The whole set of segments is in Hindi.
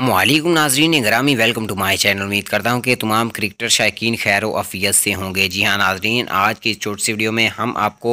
अल्लाम नाजरीन ग्रामी वेलकम टू माय चैनल उम्मीद करता हूँ कि तमाम क्रिकेटर शायकीन खैर अफियत से होंगे जी हाँ नाजरीन आज की इस छोटी सी वीडियो में हम आपको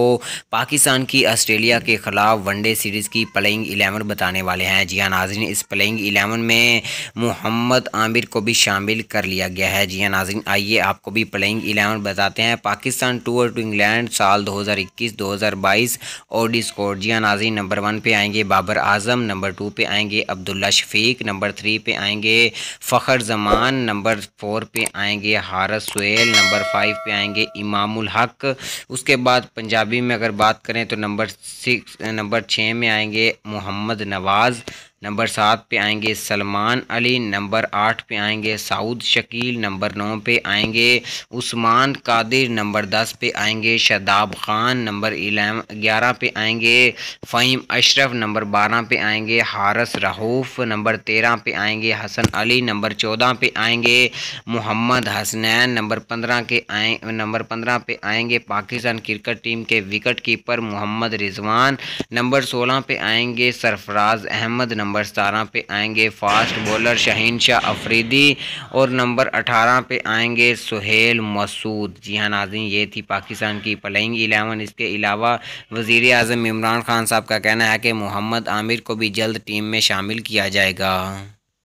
पाकिस्तान की ऑस्ट्रेलिया के ख़िलाफ़ वनडे सीरीज़ की प्लेइंग एलेवन बताने वाले हैं जी हाँ नाजरीन इस प्लेइंग एलेवन में मोहम्मद आमिर को भी शामिल कर लिया गया है जी हाँ नाजरीन आइए आपको भी प्लेइंग एलेवन बताते हैं पाकिस्तान टूर टू इंग्लैंड साल दो हज़ार इक्कीस दो हज़ार बाईस और स्कोर जी हाँ नाजरीन नंबर वन पे आएंगे बाबर आजम नंबर टू पर आएंगे Abdullah Shafique number three three पे आएंगे फ़खर जमान नंबर फोर पे आएंगे हारस सुल नंबर फाइव पे आएंगे इमामुल हक उसके बाद पंजाबी में अगर बात करें तो नंबर सिक्स नंबर छः में आएंगे मोहम्मद नवाज़ नंबर सात पे आएंगे सलमान अली नंबर आठ पे आएंगे साउद शकील नंबर नौ पे आएंगे उस्मान कादिर नंबर दस पे आएंगे शदाब खान नंबर ग्यारह पे आएंगे फ़हीम अशरफ नंबर बारह पे आएंगे हारस राहूफ नंबर तेरह पे आएंगे हसन अली नंबर चौदह पे आएंगे मोहम्मद हसनैन नंबर पंद्रह के आए नंबर पंद्रह पे आएंगे पाकिस्तान क्रिकेट टीम के wicket keeper Mohammad Rizwan number सोलह पे आएंगे सरफराज अहमद नंबर नंबर सतारह पे आएंगे फास्ट बॉलर शहीन शाह अफरीदी और नंबर अठारह पे आएंगे सुहेल मसूद जी हाँ नाजी ये थी पाकिस्तान की प्लेइंग एलेवन इसके अलावा वजीर अजम इमरान खान साहब का कहना है कि मोहम्मद आमिर को भी जल्द टीम में शामिल किया जाएगा